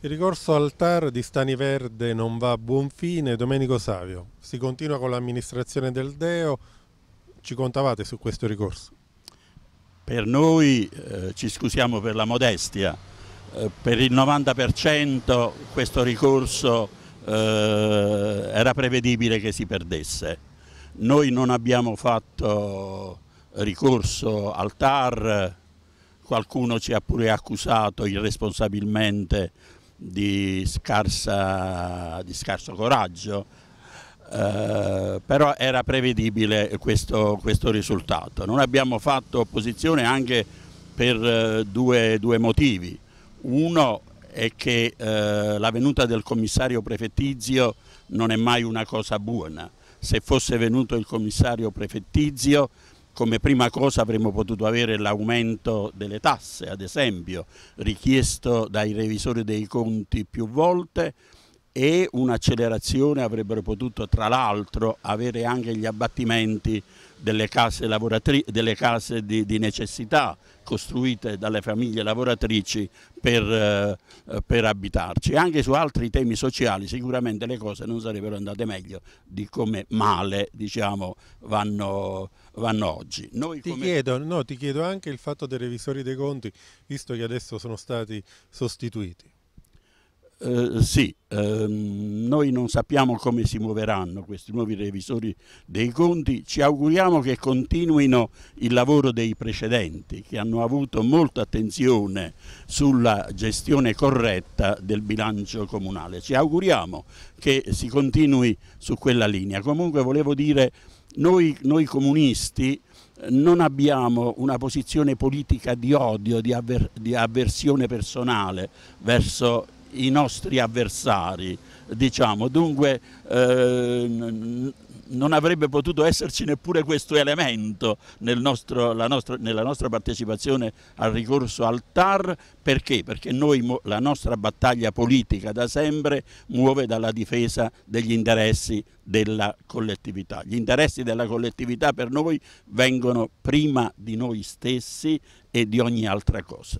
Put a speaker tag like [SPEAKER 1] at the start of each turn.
[SPEAKER 1] Il ricorso al TAR di Stani Verde non va a buon fine, Domenico Savio. Si continua con l'amministrazione del Deo, ci contavate su questo ricorso?
[SPEAKER 2] Per noi eh, ci scusiamo per la modestia, eh, per il 90% questo ricorso eh, era prevedibile che si perdesse. Noi non abbiamo fatto ricorso al TAR, qualcuno ci ha pure accusato irresponsabilmente di, scarsa, di scarso coraggio, eh, però era prevedibile questo, questo, risultato. Non abbiamo fatto opposizione anche per eh, due, due motivi. Uno è che eh, la venuta del commissario prefettizio non è mai una cosa buona. Se fosse venuto il commissario prefettizio come prima cosa avremmo potuto avere l'aumento delle tasse, ad esempio, richiesto dai revisori dei conti più volte, e un'accelerazione avrebbero potuto tra l'altro avere anche gli abbattimenti delle case, delle case di, di, necessità costruite dalle famiglie lavoratrici per, eh, per, abitarci. Anche su altri temi sociali sicuramente le cose non sarebbero andate meglio di come male diciamo, vanno, vanno oggi. Noi ti, come... chiedo, no, ti chiedo anche il fatto dei revisori dei conti, visto
[SPEAKER 1] che adesso sono stati sostituiti.
[SPEAKER 2] Eh, sì, ehm, noi non sappiamo come si muoveranno questi nuovi revisori dei conti, ci auguriamo che continuino il lavoro dei precedenti che hanno avuto molta attenzione sulla gestione corretta del bilancio comunale, ci auguriamo che si continui su quella linea. Comunque volevo dire, noi, noi comunisti eh, non abbiamo una posizione politica di odio, di, avver, di avversione personale verso i nostri avversari, diciamo. dunque eh, non avrebbe potuto esserci neppure questo elemento nel nostro, nostra, nella nostra partecipazione al ricorso al TAR, perché? Perché noi, la nostra battaglia politica da sempre muove dalla difesa degli interessi della collettività. Gli interessi della collettività per noi vengono prima di noi stessi e di ogni altra cosa.